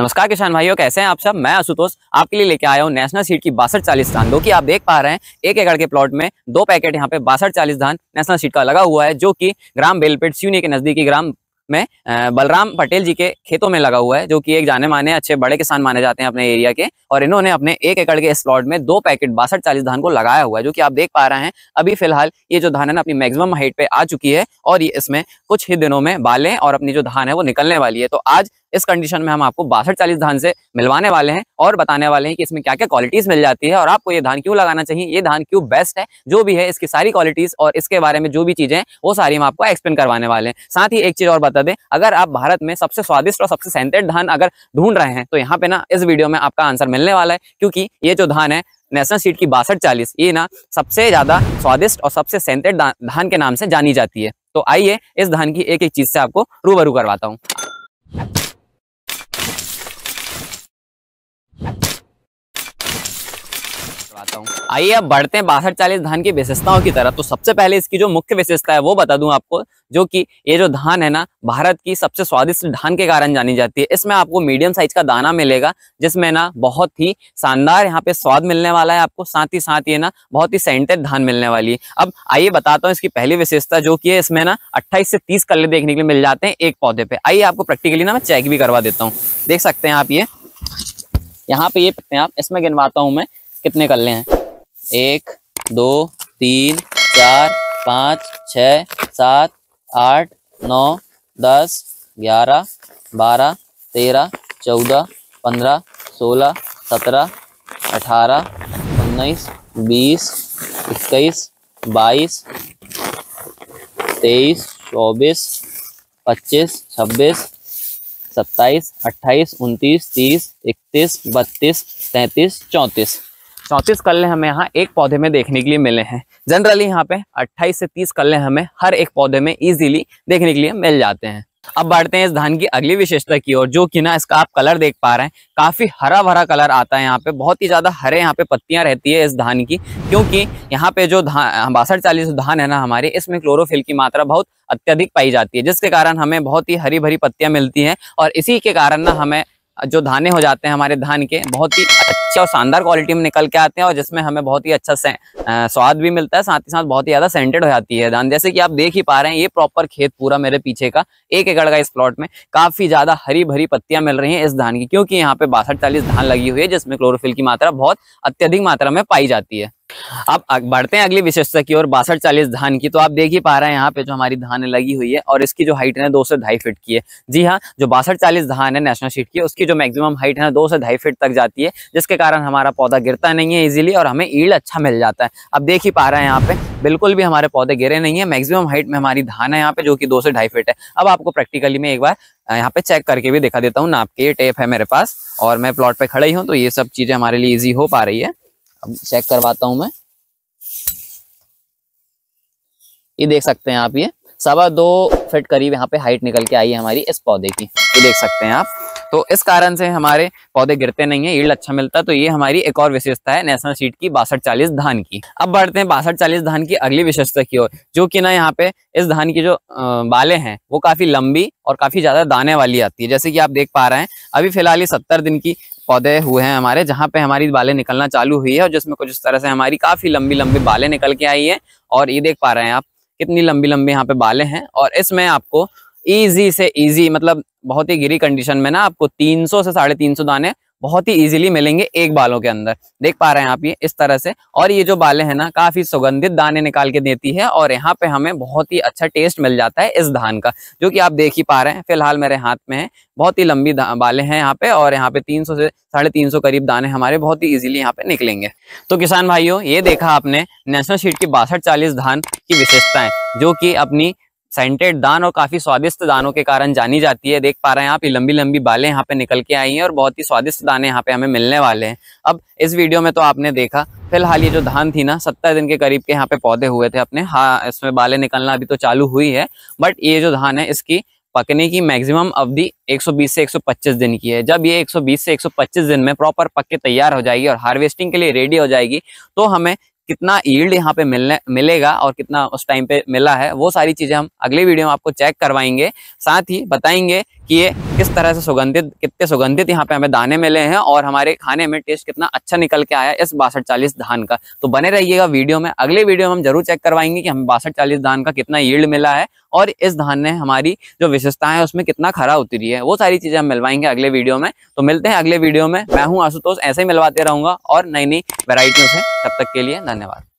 नमस्कार किसान भाइयों कैसे हैं आप सब मैं आशुतोष आपके लिए लेके आया हूँ नेशनल सीड की बासठ चालीस धान जो कि आप देख पा रहे हैं एक एकड़ के प्लॉट में दो पैकेट यहाँ पे बासठ चालीस धान नेशनल सीड का लगा हुआ है जो कि ग्राम बेलपेट सीनी के नजदीकी ग्राम में बलराम पटेल जी के खेतों में लगा हुआ है जो कि एक जाने माने अच्छे बड़े किसान माने जाते हैं अपने एरिया के और इन्होंने अपने एक एकड़ के इस प्लॉट में दो पैकेट बासठ चालीस धान को लगाया हुआ है जो कि आप देख पा रहे हैं अभी फिलहाल ये जो धान है ना अपनी मैक्सिमम हाइट पे आ चुकी है और ये इसमें कुछ ही दिनों में बालें और अपनी जो धान है वो निकलने वाली है तो आज इस कंडीशन में हम आपको बासठ चालीस धान से मिलवाने वाले हैं और बताने वाले हैं कि इसमें क्या क्या क्वालिटीज मिल जाती है और आपको ये धान क्यों लगाना चाहिए ये धान क्यों बेस्ट है जो भी है इसकी सारी क्वालिटीज और इसके बारे में जो भी चीजें वो सारी हम आपको एक्सप्लेन करवाने वाले हैं साथ ही एक चीज और बता दें अगर आप भारत में सबसे स्वादिष्ट और सबसे सेंटेड धान अगर ढूंढ रहे हैं तो यहाँ पे ना इस वीडियो में आपका आंसर मिलने वाला है क्योंकि ये जो धान है नेशनल सीट की बासठ चालीस ये ना सबसे ज्यादा स्वादिष्ट और सबसे सेंटेड धान के नाम से जानी जाती है तो आइए इस धान की एक एक चीज से आपको रूबरू करवाता हूँ बताता हूँ आइए अब बढ़ते हैं बासठ चालीस धान की विशेषताओं की तरफ तो सबसे पहले इसकी जो मुख्य विशेषता है वो बता दूं आपको जो कि ये जो धान है ना भारत की सबसे स्वादिष्ट धान के कारण जानी जाती है इसमें आपको मीडियम साइज का दाना मिलेगा जिसमें ना बहुत ही शानदार यहाँ पे स्वाद मिलने वाला है आपको साथ ही साथ ये ना बहुत ही सेंटेड धान मिलने वाली है अब आइए बताता हूँ इसकी पहली विशेषता जो की है इसमें ना अट्ठाईस से तीस कल देखने के लिए मिल जाते हैं एक पौधे पे आइए आपको प्रैक्टिकली ना मैं चेक भी करवा देता हूँ देख सकते हैं आप ये यहाँ पे ये आप इसमें गिनवाता हूँ मैं कितने कर लें एक दो तीन चार पाँच छ सात आठ नौ दस ग्यारह बारह तेरह चौदह पंद्रह सोलह सत्रह अठारह उन्नीस बीस इक्कीस बाईस तेईस चौबीस पच्चीस छब्बीस सत्ताईस अट्ठाईस उनतीस तीस इकतीस बत्तीस तैंतीस चौंतीस चौंतीस कल्ले हमें यहाँ एक पौधे में देखने के लिए मिले हैं जनरली यहाँ पे 28 से 30 कल्ले हमें हर एक पौधे में इजीली देखने के लिए मिल जाते हैं अब बढ़ते हैं इस धान की अगली विशेषता की ओर जो कि ना इसका आप कलर देख पा रहे हैं काफी हरा भरा कलर आता है यहाँ पे बहुत ही ज्यादा हरे यहाँ पे पत्तियां रहती है इस धान की क्योंकि यहाँ पे जो धान बासठ चालीस धान है ना हमारे इसमें क्लोरोफिल की मात्रा बहुत अत्यधिक पाई जाती है जिसके कारण हमें बहुत ही हरी भरी पत्तियां मिलती हैं और इसी के कारण ना हमें जो धाने हो जाते हैं हमारे धान के बहुत ही अच्छे और शानदार क्वालिटी में निकल के आते हैं और जिसमें हमें बहुत ही अच्छा से स्वाद भी मिलता है साथ ही साथ बहुत ही ज़्यादा सेंटेड हो जाती है धान जैसे कि आप देख ही पा रहे हैं ये प्रॉपर खेत पूरा मेरे पीछे का एक एकड़ का इस प्लॉट में काफ़ी ज़्यादा हरी भरी पत्तियां मिल रही है इस धान की क्योंकि यहाँ पे बासठ चालीस धान लगी हुई है जिसमें क्लोरोफिल की मात्रा बहुत अत्यधिक मात्रा में पाई जाती है अब बढ़ते हैं अगली विशेषता की ओर बासठ चालीस धान की तो आप देख ही पा रहे हैं यहाँ पे जो हमारी धान लगी हुई है और इसकी जो हाइट है दो से ढाई फीट की है जी हाँ जो बासठ चालीस धान है नेशनल शीट की उसकी जो मैक्सिमम हाइट है दो से ढाई फीट तक जाती है जिसके कारण हमारा पौधा गिरता नहीं है इजिली और हमें ईड अच्छा मिल जाता है अब देख ही पा रहे हैं यहाँ पे बिल्कुल भी हमारे पौधे गिरे नहीं है मैक्सिमम हाइट में हमारी धान है यहाँ पे जो कि दो से ढाई फीट है अब आपको प्रैक्टिकली मैं एक बार यहाँ पे चेक करके भी दिखा देता हूँ नाप के टेप है मेरे पास और मैं प्लॉट पे खड़े ही हूँ तो ये सब चीजें हमारे लिए ईजी हो पा रही है अब चेक करवाता हूं मैं ये देख सकते हैं आप ये सवा दो फिट करीब यहाँ पे हाइट निकल के आई है हमारी इस पौधे की ये देख सकते हैं आप तो इस कारण से हमारे पौधे गिरते नहीं है ईड अच्छा मिलता है तो ये हमारी एक और विशेषता है नेशनल सीट की बासठ चालीस धान की अब बढ़ते हैं बासठ चालीस धान की अगली विशेषता की ओर जो कि ना यहाँ पे इस धान की जो बाले हैं वो काफी लंबी और काफी ज्यादा दाने वाली आती है जैसे कि आप देख पा रहे हैं अभी फिलहाल ये सत्तर दिन की पौधे हुए हैं हमारे जहाँ पे हमारी बाले निकलना चालू हुई है और जिसमें कुछ इस तरह से हमारी काफी लंबी लंबी बाले निकल के आई है और ये देख पा रहे हैं आप कितनी लंबी लंबी यहाँ पे बाले हैं और इसमें आपको इजी से ईजी मतलब बहुत ही गिरी कंडीशन में ना आपको 300 से साढ़े तीन दाने बहुत ही इजीली मिलेंगे एक बालों के अंदर देख पा रहे हैं आप ये इस तरह से और ये जो बाले हैं ना काफी सुगंधित दाने निकाल के देती है और यहाँ पे हमें बहुत ही अच्छा टेस्ट मिल जाता है इस धान का जो कि आप देख ही पा रहे हैं फिलहाल मेरे हाथ में है बहुत ही लंबी बाले हैं यहाँ पे और यहाँ पे 300 से साढ़े तीन सौ करीब दाने हमारे बहुत ही इजीली यहाँ पे निकलेंगे तो किसान भाइयों ये देखा आपने नेशनल शीट की बासठ चालीस धान की विशेषताएं जो कि अपनी सेंटेड दान और काफी स्वादिष्ट दानों के कारण जानी जाती है देख पा रहे हैं आप ये लंबी लंबी बालें यहाँ पे निकल के आई हैं और बहुत ही स्वादिष्ट दाने यहाँ पे हमें मिलने वाले हैं अब इस वीडियो में तो आपने देखा फिलहाल ये जो धान थी ना सत्तर दिन के करीब के यहाँ पे पौधे हुए थे अपने हाँ इसमें बालें निकलना अभी तो चालू हुई है बट ये जो धान है इसकी पकने की मैक्सिमम अवधि 120 से 125 दिन की है जब ये 120 से 125 दिन में प्रॉपर पक के तैयार हो जाएगी और हार्वेस्टिंग के लिए रेडी हो जाएगी तो हमें कितना ईल्ड यहाँ पे मिलने मिलेगा और कितना उस टाइम पे मिला है वो सारी चीजें हम अगले वीडियो में आपको चेक करवाएंगे साथ ही बताएंगे ये किस तरह से सुगंधित कितने सुगंधित यहाँ पे हमें दाने मिले हैं और हमारे खाने में टेस्ट कितना अच्छा निकल के आया इस बासठ चालीस धान का तो बने रहिएगा वीडियो में अगले वीडियो में हम जरूर चेक करवाएंगे कि हमें बासठ चालीस धान का कितना यील्ड मिला है और इस धान ने हमारी जो विशेषता है उसमें कितना खरा उतरी है वो सारी चीजें हम मिलवाएंगे अगले वीडियो में तो मिलते हैं अगले वीडियो में मैं हूँ आशुतोष ऐसे ही मिलवाते रहूंगा और नई नई वेराइटियों से तब तक के लिए धन्यवाद